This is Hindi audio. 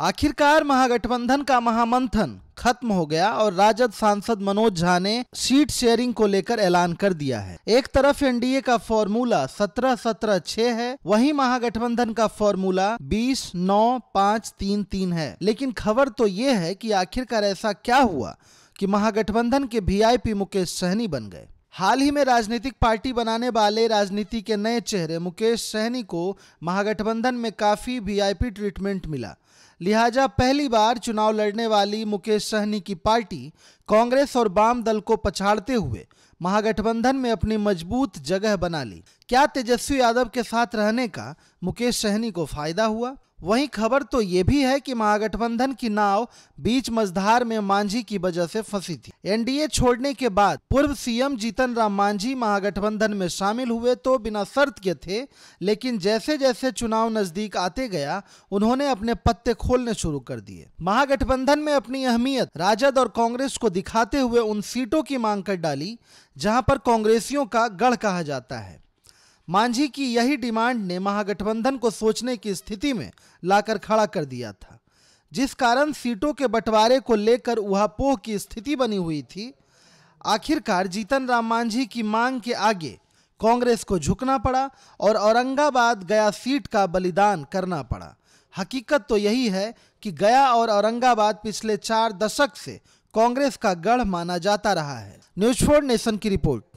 आखिरकार महागठबंधन का महामंथन खत्म हो गया और राजद सांसद मनोज झा ने सीट शेयरिंग को लेकर ऐलान कर दिया है एक तरफ एनडीए का फॉर्मूला सत्रह सत्रह छह है वहीं महागठबंधन का फॉर्मूला बीस नौ पाँच तीन तीन है लेकिन खबर तो ये है कि आखिरकार ऐसा क्या हुआ कि महागठबंधन के वीआईपी मुकेश सहनी बन गए हाल ही में राजनीतिक पार्टी बनाने वाले राजनीति के नए चेहरे मुकेश सहनी को महागठबंधन में काफ़ी वीआईपी ट्रीटमेंट मिला लिहाजा पहली बार चुनाव लड़ने वाली मुकेश सहनी की पार्टी कांग्रेस और वाम दल को पछाड़ते हुए महागठबंधन में अपनी मजबूत जगह बना ली क्या तेजस्वी यादव के साथ रहने का मुकेश सहनी को फायदा हुआ वहीं खबर तो ये भी है कि महागठबंधन की नाव बीच मझधार में मांझी की वजह से फंसी थी एनडीए छोड़ने के बाद पूर्व सीएम जीतन राम मांझी महागठबंधन में शामिल हुए तो बिना शर्त के थे लेकिन जैसे जैसे चुनाव नजदीक आते गया उन्होंने अपने पत्ते खोलने शुरू कर दिए महागठबंधन में अपनी अहमियत राजद और कांग्रेस को दिखाते हुए उन सीटों की मांग कर डाली जहां पर कांग्रेसियों का गढ़ कहा जाता है मांझी की यही डिमांड ने महागठबंधन को सोचने की स्थिति में लाकर खड़ा कर दिया था जिस कारण सीटों के बंटवारे को लेकर उहापोह की स्थिति बनी हुई थी आखिरकार जीतन राम मांझी की मांग के आगे कांग्रेस को झुकना पड़ा और औरंगाबाद गया सीट का बलिदान करना पड़ा हकीकत तो यही है कि गया और औरंगाबाद पिछले चार दशक से कांग्रेस का गढ़ माना जाता रहा है न्यूज फोर नेशन की रिपोर्ट